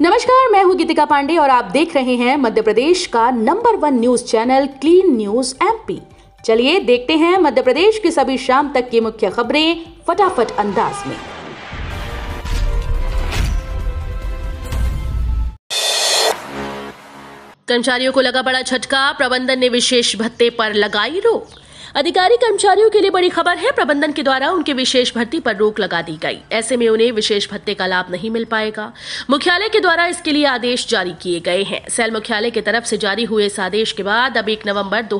नमस्कार मैं हूँ गीतिका पांडे और आप देख रहे हैं मध्य प्रदेश का number one news channel clean news MP चलिए देखते हैं मध्य प्रदेश की सभी शाम तक की मुख्य खबरें फटाफट अंदाज में कर्मचारियों को लगा बड़ा झटका प्रबंधन ने विशेष भत्ते पर लगाई रोक अधिकारी कर्मचारियों के लिए बड़ी खबर है प्रबंधन के द्वारा उनके विशेष भर्ती पर रोक लगा दी गई ऐसे में उन्हें विशेष भत्ते का लाभ नहीं मिल पाएगा मुख्यालय के द्वारा इसके लिए आदेश जारी किए गए हैं सेल मुख्यालय की तरफ से जारी हुए इस आदेश के बाद अब एक नवम्बर दो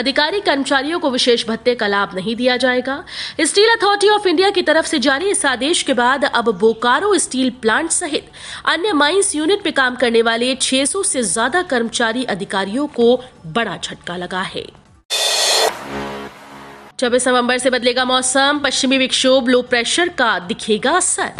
अधिकारी कर्मचारियों को विशेष भत्ते का लाभ नहीं दिया जाएगा स्टील अथॉरिटी ऑफ इंडिया की तरफ से जारी इस आदेश के बाद अब बोकारो स्टील प्लांट सहित अन्य माइंस यूनिट में काम करने वाले 600 से ज्यादा कर्मचारी अधिकारियों को बड़ा झटका लगा है चौबीस नवंबर से बदलेगा मौसम पश्चिमी विक्षोभ लो प्रेशर का दिखेगा असर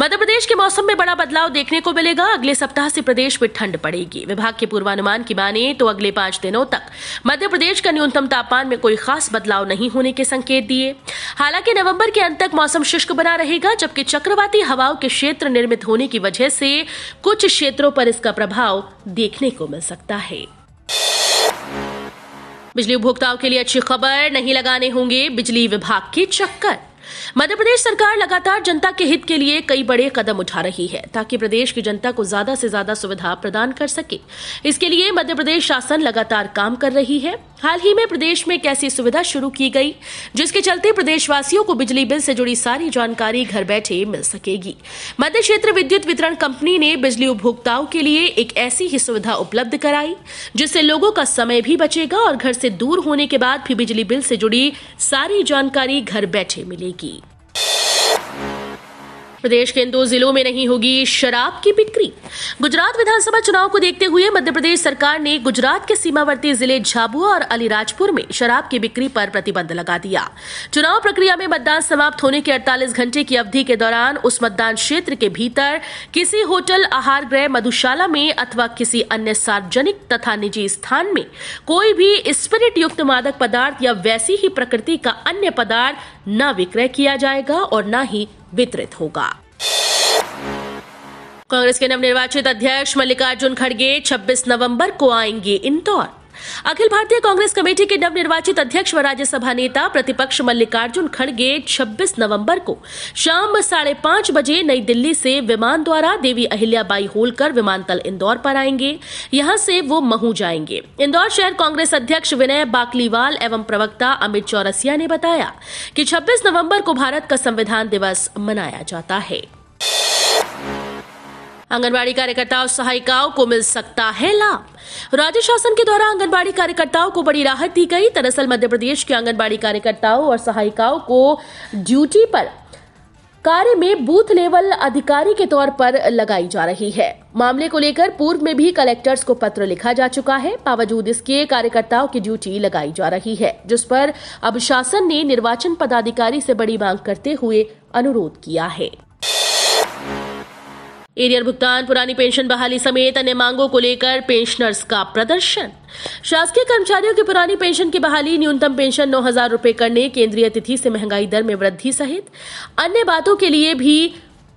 मध्य प्रदेश के मौसम में बड़ा बदलाव देखने को मिलेगा अगले सप्ताह से प्रदेश में ठंड पड़ेगी विभाग के पूर्वानुमान की माने तो अगले पांच दिनों तक मध्य प्रदेश का न्यूनतम तापमान में कोई खास बदलाव नहीं होने के संकेत दिए हालांकि नवम्बर के अंत तक मौसम शुष्क बना रहेगा जबकि चक्रवाती हवाओं के क्षेत्र निर्मित होने की वजह से कुछ क्षेत्रों पर इसका प्रभाव देखने को मिल सकता है बिजली उपभोक्ताओं के लिए अच्छी खबर नहीं लगाने होंगे बिजली विभाग के चक्कर मध्य प्रदेश सरकार लगातार जनता के हित के लिए कई बड़े कदम उठा रही है ताकि प्रदेश की जनता को ज्यादा से ज्यादा सुविधा प्रदान कर सके इसके लिए मध्य प्रदेश शासन लगातार काम कर रही है हाल ही में प्रदेश में एक ऐसी सुविधा शुरू की गई जिसके चलते प्रदेशवासियों को बिजली बिल से जुड़ी सारी जानकारी घर बैठे मिल सकेगी मध्य क्षेत्र विद्युत वितरण कंपनी ने बिजली उपभोक्ताओं के लिए एक ऐसी ही सुविधा उपलब्ध कराई जिससे लोगों का समय भी बचेगा और घर से दूर होने के बाद भी बिजली बिल से जुड़ी सारी जानकारी घर बैठे मिलेगी Nike. प्रदेश के इन दो जिलों में नहीं होगी शराब की बिक्री गुजरात विधानसभा चुनाव को देखते हुए मध्य प्रदेश सरकार ने गुजरात के सीमावर्ती जिले झाबुआ और अलीराजपुर में शराब की बिक्री पर प्रतिबंध लगा दिया चुनाव प्रक्रिया में मतदान समाप्त होने के 48 घंटे की अवधि के दौरान उस मतदान क्षेत्र के भीतर किसी होटल आहार गृह मधुशाला में अथवा किसी अन्य सार्वजनिक तथा निजी स्थान में कोई भी स्पिरिट युक्त मादक पदार्थ या वैसी ही प्रकृति का अन्य पदार्थ न विक्रय किया जाएगा और न ही वितरित होगा कांग्रेस के नवनिर्वाचित अध्यक्ष मल्लिकार्जुन खड़गे 26 नवंबर को आएंगे इंदौर अखिल भारतीय कांग्रेस कमेटी के नवनिर्वाचित अध्यक्ष व राज्यसभा नेता प्रतिपक्ष मल्लिकार्जुन खड़गे 26 नवंबर को शाम साढ़े पांच बजे नई दिल्ली से विमान द्वारा देवी अहिल्या बाई होलकर विमानतल इंदौर पर आएंगे यहां से वो महू जाएंगे इंदौर शहर कांग्रेस अध्यक्ष विनय बाकलीवाल एवं प्रवक्ता अमित चौरसिया ने बताया कि 26 नवंबर को भारत का संविधान दिवस मनाया जाता है आंगनबाड़ी कार्यकर्ताओं सहायिकाओं को मिल सकता है लाभ राज्य शासन के द्वारा आंगनबाड़ी कार्यकर्ताओं को बड़ी राहत दी गई दरअसल मध्य प्रदेश के आंगनबाड़ी कार्यकर्ताओं और सहायिकाओं को ड्यूटी पर कार्य में बूथ लेवल अधिकारी के तौर पर लगाई जा रही है मामले को लेकर पूर्व में भी कलेक्टर्स को पत्र लिखा जा चुका है बावजूद इसके कार्यकर्ताओं की ड्यूटी लगाई जा रही है जिस पर अब शासन ने निर्वाचन पदाधिकारी से बड़ी मांग करते हुए अनुरोध किया है एरियर भुगतान पुरानी पेंशन बहाली समेत अन्य मांगों को लेकर पेंशनर्स का प्रदर्शन शासकीय कर्मचारियों की पुरानी पेंशन की बहाली न्यूनतम पेंशन नौ हजार रूपये करने केंद्रीय तिथि से महंगाई दर में वृद्धि सहित अन्य बातों के लिए भी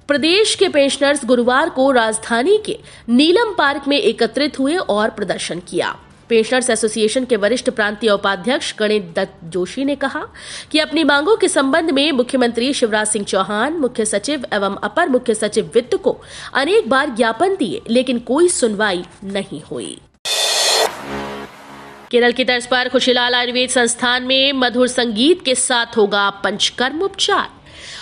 प्रदेश के पेंशनर्स गुरुवार को राजधानी के नीलम पार्क में एकत्रित हुए और प्रदर्शन किया पेंशनर्स एसोसिएशन के वरिष्ठ प्रांतीय उपाध्यक्ष गणित दत्त जोशी ने कहा कि अपनी मांगों के संबंध में मुख्यमंत्री शिवराज सिंह चौहान मुख्य सचिव एवं अपर मुख्य सचिव वित्त को अनेक बार ज्ञापन दिए लेकिन कोई सुनवाई नहीं हुई केरल की तर्ज पर खुशीलाल आयुर्वेद संस्थान में मधुर संगीत के साथ होगा पंचकर्म उपचार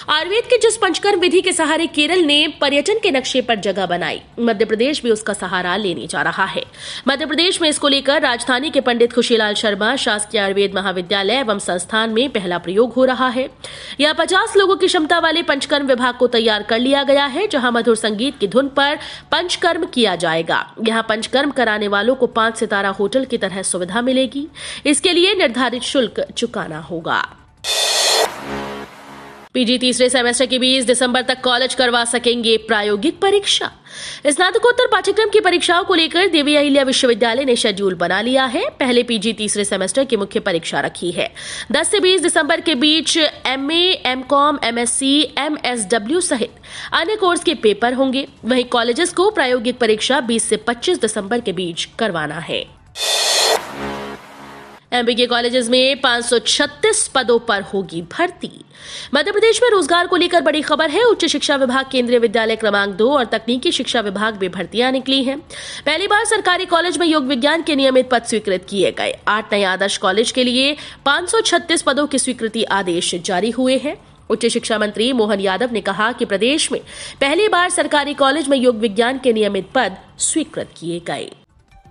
आयुर्वेद के जिस पंचकर्म विधि के सहारे केरल ने पर्यटन के नक्शे पर जगह बनाई मध्य प्रदेश भी उसका सहारा लेने जा रहा है मध्य प्रदेश में इसको लेकर राजधानी के पंडित खुशीलाल शर्मा शासकीय आयुर्वेद महाविद्यालय एवं संस्थान में पहला प्रयोग हो रहा है यह पचास लोगों की क्षमता वाले पंचकर्म विभाग को तैयार कर लिया गया है जहां मधुर संगीत की धुन पर पंचकर्म किया जाएगा यहाँ पंचकर्म कराने वालों को पांच सितारा होटल की तरह सुविधा मिलेगी इसके लिए निर्धारित शुल्क चुकाना होगा पीजी तीसरे सेमेस्टर के बीच दिसंबर तक कॉलेज करवा सकेंगे प्रायोगिक परीक्षा स्नातकोत्तर पाठ्यक्रम की परीक्षाओं को लेकर देवी अहिल्या विश्वविद्यालय ने शेड्यूल बना लिया है पहले पीजी तीसरे सेमेस्टर की मुख्य परीक्षा रखी है 10 से 20 दिसंबर के बीच एमए, एमकॉम, एमएससी, एमएसडब्ल्यू सहित अन्य कोर्स के पेपर होंगे वहीं कॉलेजेस को प्रायोगिक परीक्षा 20 से 25 दिसंबर के बीच करवाना है एमबीके कॉलेजेस में 536 पदों पर होगी भर्ती मध्य प्रदेश में रोजगार को लेकर बड़ी खबर है उच्च शिक्षा विभाग केंद्रीय विद्यालय क्रमांक दो और तकनीकी शिक्षा विभाग में भर्तियां निकली हैं पहली बार सरकारी कॉलेज में योग विज्ञान के नियमित पद स्वीकृत किए गए आठ नए आदर्श कॉलेज के लिए पांच पदों के स्वीकृति आदेश जारी हुए हैं उच्च शिक्षा मंत्री मोहन यादव ने कहा कि प्रदेश में पहली बार सरकारी कॉलेज में योग विज्ञान के नियमित पद स्वीकृत किए गए